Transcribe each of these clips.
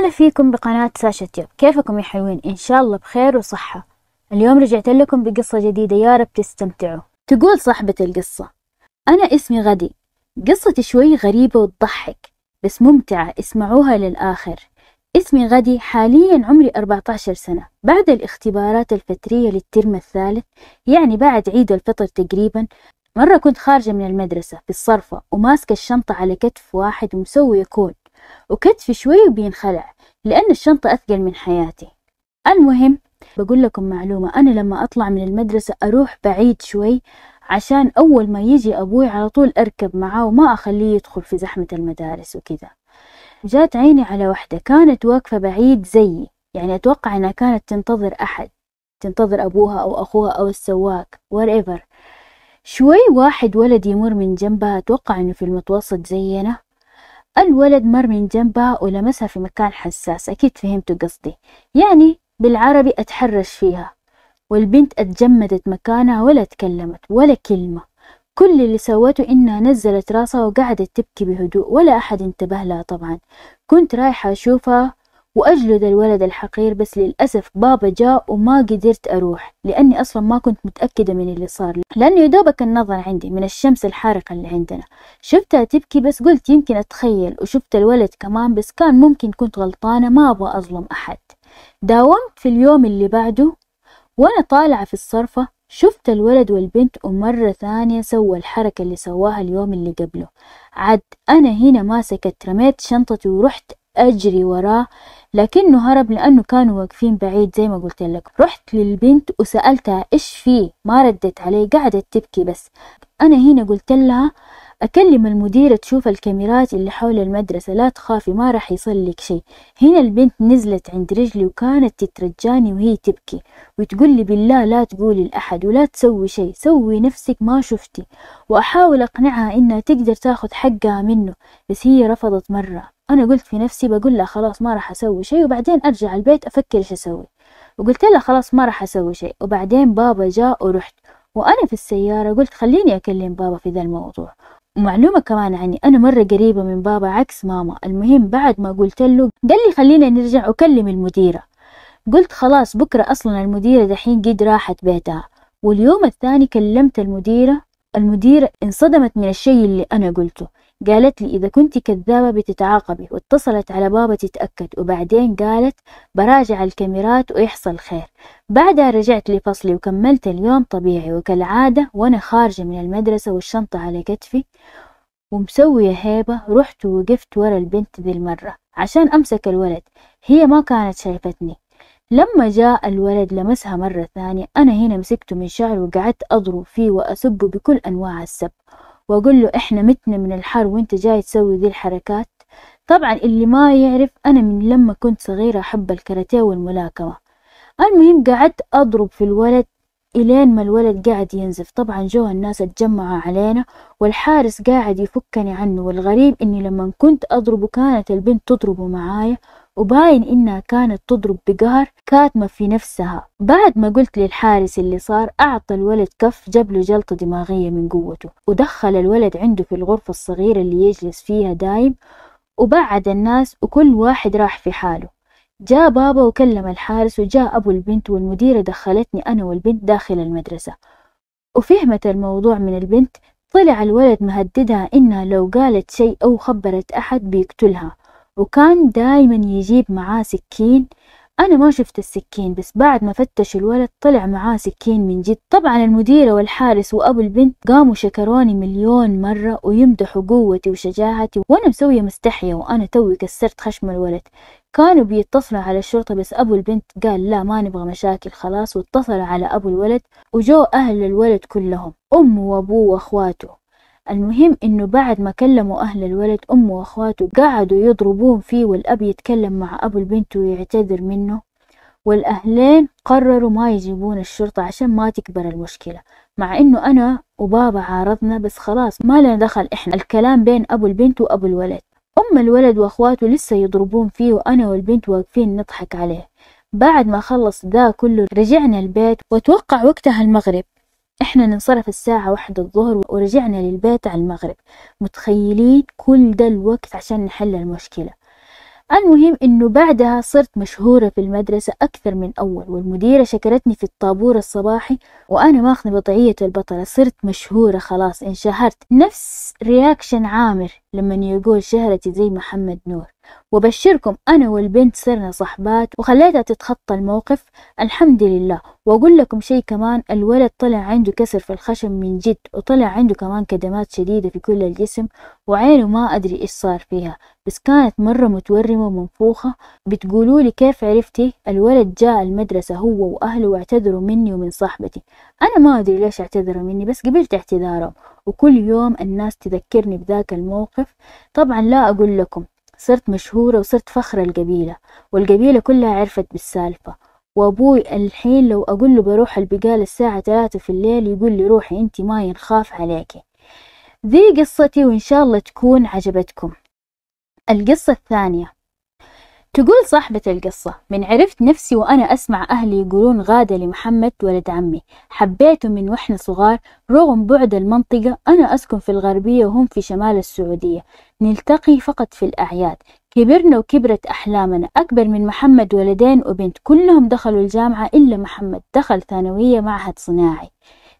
أهلا فيكم بقناة ساشا تيوب كيفكم يا حلوين إن شاء الله بخير وصحة اليوم رجعت لكم بقصة جديدة يا رب تستمتعوا تقول صاحبة القصة أنا اسمي غدي قصتي شوي غريبة وتضحك بس ممتعة اسمعوها للآخر اسمي غدي حاليا عمري 14 سنة بعد الاختبارات الفترية للترم الثالث يعني بعد عيد الفطر تقريبا مرة كنت خارجة من المدرسة في الصرفة وماسكة الشنطة على كتف واحد ومسوي كول وكتفي شوي وبينخلع لأن الشنطة أثقل من حياتي المهم بقول لكم معلومة أنا لما أطلع من المدرسة أروح بعيد شوي عشان أول ما يجي أبوي على طول أركب معاه وما أخليه يدخل في زحمة المدارس وكذا جات عيني على وحدة كانت واقفة بعيد زيي يعني أتوقع أنها كانت تنتظر أحد تنتظر أبوها أو أخوها أو السواق whatever شوي واحد ولد يمر من جنبها أتوقع أنه في المتوسط زينا الولد مر من جنبها ولمسها في مكان حساس أكيد فهمتوا قصدي يعني بالعربي أتحرش فيها والبنت اتجمدت مكانها ولا تكلمت ولا كلمة كل اللي سوته إنها نزلت راسها وقعدت تبكي بهدوء ولا أحد انتبه لها طبعا كنت رايحة أشوفها وأجلد الولد الحقير بس للأسف بابا جاء وما قدرت أروح لأني أصلا ما كنت متأكدة من اللي صار لأنه يدوبك النظر عندي من الشمس الحارقة اللي عندنا شفتها تبكي بس قلت يمكن أتخيل وشفت الولد كمان بس كان ممكن كنت غلطانة ما أبغى أظلم أحد داومت في اليوم اللي بعده وأنا طالعة في الصرفة شفت الولد والبنت ومرة ثانية سوى الحركة اللي سواها اليوم اللي قبله عد أنا هنا ما سكت رميت شنطتي ورحت أجري وراه لكنه هرب لأنه كانوا واقفين بعيد زي ما قلت لك رحت للبنت وسألتها إيش فيه ما ردت علي قعدت تبكي بس أنا هنا قلت لها أكلم المديرة تشوف الكاميرات اللي حول المدرسة لا تخافي ما راح يصير لك شيء هنا البنت نزلت عند رجلي وكانت تترجاني وهي تبكي وتقول لي بالله لا تقولي لأحد ولا تسوي شيء سوي نفسك ما شفتي وأحاول أقنعها إنها تقدر تاخذ حقها منه بس هي رفضت مرة أنا قلت في نفسي بقول لها خلاص ما راح أسوي شيء وبعدين أرجع البيت أفكر إيش أسوي وقلت لها خلاص ما راح أسوي شيء وبعدين بابا جاء ورحت وأنا في السيارة قلت خليني أكلم بابا في ذا الموضوع ومعلومة كمان عني أنا مرة قريبة من بابا عكس ماما المهم بعد ما قلت له قال لي خلينا نرجع أكلم المديرة قلت خلاص بكرة أصلا المديرة دحين قد راحت بيتها واليوم الثاني كلمت المديرة المديرة انصدمت من الشي اللي أنا قلته قالت لي إذا كنت كذابة بتتعاقبي واتصلت على بابا تتأكد وبعدين قالت براجع الكاميرات ويحصل خير بعدها رجعت لفصلي وكملت اليوم طبيعي وكالعادة وأنا خارجة من المدرسة والشنطة على كتفي ومسوية هيبة رحت ووقفت ورا البنت ذي المرة عشان أمسك الولد هي ما كانت شايفتني لما جاء الولد لمسها مرة ثانية أنا هنا مسكته من شعره وقعدت أضرب فيه وأسبه بكل أنواع السب واقول له احنا متنا من الحر وانت جاي تسوي ذي الحركات طبعا اللي ما يعرف انا من لما كنت صغيرة احب الكاراتيه والملاكمة المهم قعدت اضرب في الولد الين ما الولد قاعد ينزف طبعا جو الناس اتجمعوا علينا والحارس قاعد يفكني عنه والغريب اني لما كنت اضربه كانت البنت تضربه معايا وباين إنها كانت تضرب بقهر كاتمة في نفسها بعد ما قلت للحارس اللي صار أعطى الولد كف جاب له جلطة دماغية من قوته ودخل الولد عنده في الغرفة الصغيرة اللي يجلس فيها دايم وبعد الناس وكل واحد راح في حاله جاء بابا وكلم الحارس وجاء أبو البنت والمديرة دخلتني أنا والبنت داخل المدرسة وفهمت الموضوع من البنت طلع الولد مهددها إنها لو قالت شيء أو خبرت أحد بيقتلها وكان دايما يجيب معاه سكين أنا ما شفت السكين بس بعد ما فتش الولد طلع معاه سكين من جد طبعا المديرة والحارس وأبو البنت قاموا شكروني مليون مرة ويمدحوا قوتي وشجاعتي وأنا مسوية مستحية وأنا توي كسرت خشم الولد كانوا بيتصلوا على الشرطة بس أبو البنت قال لا ما نبغى مشاكل خلاص واتصلوا على أبو الولد وجو أهل الولد كلهم أمه وأبوه وأخواته المهم إنه بعد ما كلموا أهل الولد أمه وأخواته قعدوا يضربون فيه والأب يتكلم مع أبو البنت ويعتذر منه والأهلين قرروا ما يجيبون الشرطة عشان ما تكبر المشكلة مع إنه أنا وبابا عارضنا بس خلاص ما لنا دخل إحنا الكلام بين أبو البنت وأبو الولد أم الولد وأخواته لسه يضربون فيه وأنا والبنت واقفين نضحك عليه بعد ما خلص ده كله رجعنا البيت وتوقع وقتها المغرب احنا ننصرف الساعة واحد الظهر ورجعنا للبيت على المغرب متخيلين كل ده الوقت عشان نحل المشكلة المهم انه بعدها صرت مشهورة في المدرسة اكثر من اول والمديرة شكرتني في الطابور الصباحي وانا ماخذة وضعية البطلة صرت مشهورة خلاص انشهرت نفس رياكشن عامر لمن يقول شهرتي زي محمد نور وبشركم أنا والبنت صرنا صحبات وخليتها تتخطى الموقف الحمد لله وأقول لكم شي كمان الولد طلع عنده كسر في الخشم من جد وطلع عنده كمان كدمات شديدة في كل الجسم وعينه ما أدري إيش صار فيها بس كانت مرة متورمة ومنفوخة بتقولوا لي كيف عرفتي الولد جاء المدرسة هو وأهله واعتذروا مني ومن صاحبتي أنا ما أدري ليش اعتذروا مني بس قبلت اعتذارهم وكل يوم الناس تذكرني بذاك الموقف طبعا لا أقول لكم صرت مشهورة وصرت فخر القبيلة والقبيلة كلها عرفت بالسالفة وأبوي الحين لو أقول له بروح البقال الساعة ثلاثة في الليل يقول لي روحي أنت ما ينخاف عليكي ذي قصتي وإن شاء الله تكون عجبتكم القصة الثانية تقول صاحبة القصة من عرفت نفسي وأنا أسمع أهلي يقولون غادة لمحمد ولد عمي حبيته من وإحنا صغار رغم بعد المنطقة أنا أسكن في الغربية وهم في شمال السعودية نلتقي فقط في الأعياد كبرنا وكبرت أحلامنا أكبر من محمد ولدين وبنت كلهم دخلوا الجامعة إلا محمد دخل ثانوية معهد صناعي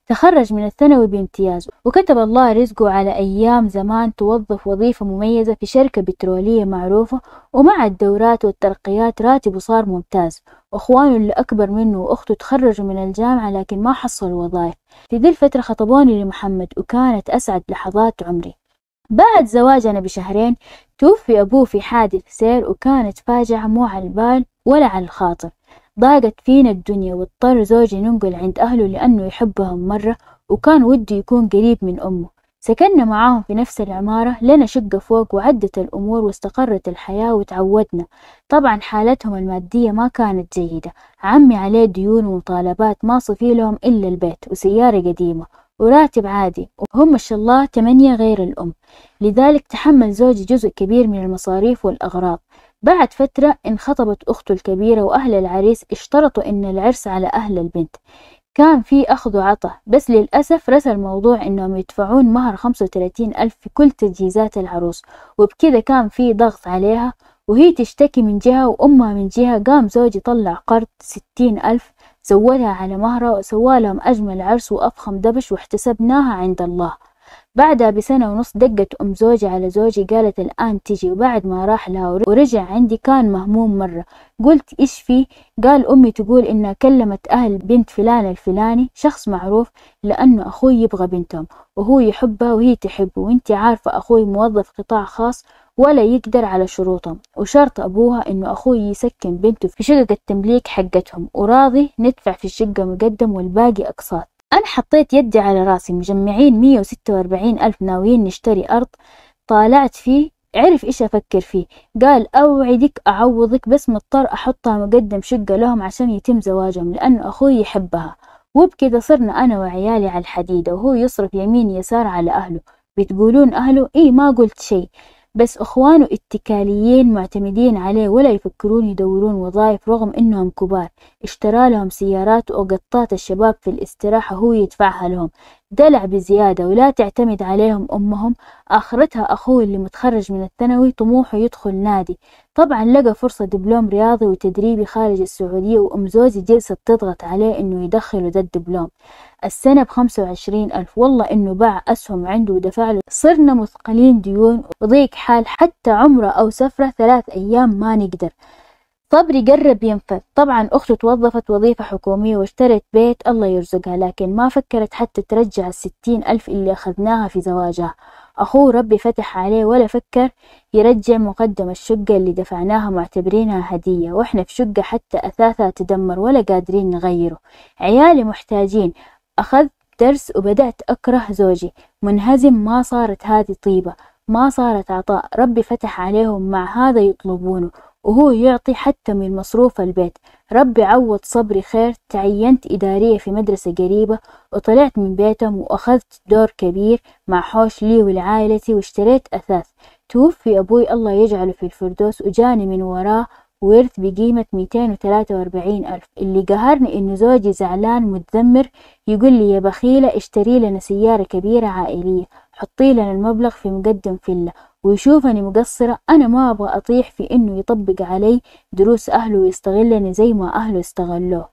تخرج من الثانوي بامتياز وكتب الله رزقه على أيام زمان توظف وظيفة مميزة في شركة بترولية معروفة ومع الدورات والترقيات راتبه صار ممتاز وأخوانه اللي أكبر منه وأخته تخرجوا من الجامعة لكن ما حصلوا وظائف في ذي الفترة خطبوني لمحمد وكانت أسعد لحظات عمري بعد زواجنا بشهرين توفي أبوه في حادث سير وكانت فاجعة مو على البال ولا على الخاطر ضاقت فينا الدنيا واضطر زوجي ننقل عند أهله لأنه يحبهم مرة وكان وده يكون قريب من أمه سكننا معاهم في نفس العمارة لنا شقة فوق وعدت الأمور واستقرت الحياة وتعودنا طبعا حالتهم المادية ما كانت جيدة عمي عليه ديون ومطالبات ما صفي لهم إلا البيت وسيارة قديمة وراتب عادي وهم ما شاء الله تمانية غير الأم لذلك تحمل زوجي جزء كبير من المصاريف والأغراض بعد فترة انخطبت أخته الكبيرة وأهل العريس اشترطوا إن العرس على أهل البنت كان في أخذ وعطاء بس للأسف رسى الموضوع إنهم يدفعون مهر خمسة وثلاثين ألف في كل تجهيزات العروس وبكذا كان في ضغط عليها وهي تشتكي من جهة وأمها من جهة قام زوجي طلع قرض ستين ألف سولها على مهرة وسوالهم أجمل عرس وأفخم دبش واحتسبناها عند الله بعدها بسنة ونص دقت أم زوجي على زوجي قالت الآن تجي وبعد ما راح لها ورجع عندي كان مهموم مرة قلت إيش فيه قال أمي تقول إنها كلمت أهل بنت فلان الفلاني شخص معروف لأنه أخوي يبغى بنتهم وهو يحبها وهي تحبه وانت عارفة أخوي موظف قطاع خاص ولا يقدر على شروطهم وشرط أبوها إنه أخوي يسكن بنته في شقة التمليك حقتهم وراضي ندفع في الشقة مقدم والباقي أقساط أنا حطيت يدي على راسي مجمعين مية وستة وأربعين ألف ناويين نشتري أرض طالعت فيه عرف إيش أفكر فيه قال أوعدك أعوضك بس مضطر أحطها مقدم شقة لهم عشان يتم زواجهم لأنه أخوي يحبها وبكذا صرنا أنا وعيالي على الحديدة وهو يصرف يمين يسار على أهله بتقولون أهله إيه ما قلت شي بس أخوانه اتكاليين معتمدين عليه ولا يفكرون يدورون وظائف رغم إنهم كبار اشترى لهم سيارات وقطات الشباب في الاستراحة هو يدفعها لهم دلع بزيادة ولا تعتمد عليهم أمهم آخرتها أخوه اللي متخرج من الثانوي طموحه يدخل نادي طبعا لقى فرصة دبلوم رياضي وتدريبي خارج السعودية وأم زوزي جلست تضغط عليه إنه يدخله ذا الدبلوم السنة بخمسة وعشرين ألف والله إنه باع أسهم عنده ودفع له صرنا مثقلين ديون وضيق حال حتى عمره أو سفرة ثلاث أيام ما نقدر صبري جرب ينفذ طبعا أخته توظفت وظيفة حكومية واشترت بيت الله يرزقها لكن ما فكرت حتى ترجع الستين ألف اللي أخذناها في زواجها أخوه ربي فتح عليه ولا فكر يرجع مقدم الشقة اللي دفعناها معتبرينها هدية وإحنا في شقة حتى أثاثها تدمر ولا قادرين نغيره عيالي محتاجين أخذت درس وبدأت أكره زوجي منهزم ما صارت هذه طيبة ما صارت عطاء ربي فتح عليهم مع هذا يطلبونه وهو يعطي حتى من مصروف البيت ربي عوض صبري خير تعينت إدارية في مدرسة قريبة وطلعت من بيتهم وأخذت دور كبير مع حوش لي ولعائلتي واشتريت أثاث توفي أبوي الله يجعله في الفردوس وجاني من وراه ورث بقيمة 243 ألف اللي قهرني إنه زوجي زعلان متذمر يقول لي يا بخيلة اشتري لنا سيارة كبيرة عائلية حطي لنا المبلغ في مقدم فيلا ويشوفني مقصرة أنا ما أبغى أطيح في إنه يطبق علي دروس أهله ويستغلني زي ما أهله استغلوه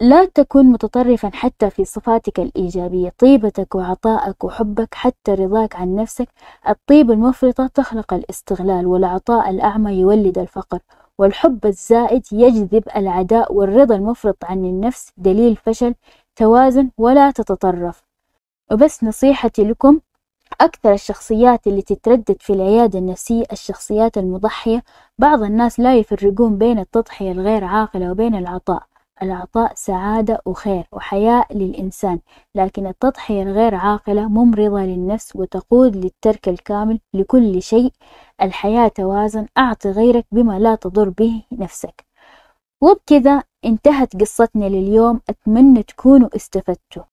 لا تكن متطرفا حتى في صفاتك الإيجابية طيبتك وعطائك وحبك حتى رضاك عن نفسك الطيبة المفرطة تخلق الاستغلال والعطاء الأعمى يولد الفقر والحب الزائد يجذب العداء والرضا المفرط عن النفس دليل فشل توازن ولا تتطرف وبس نصيحتي لكم أكثر الشخصيات اللي تتردد في العيادة النفسية الشخصيات المضحية بعض الناس لا يفرقون بين التضحية الغير عاقلة وبين العطاء العطاء سعادة وخير وحياة للإنسان لكن التضحية الغير عاقلة ممرضة للنفس وتقود للترك الكامل لكل شيء الحياة توازن أعطي غيرك بما لا تضر به نفسك وبكذا انتهت قصتنا لليوم أتمنى تكونوا استفدتوا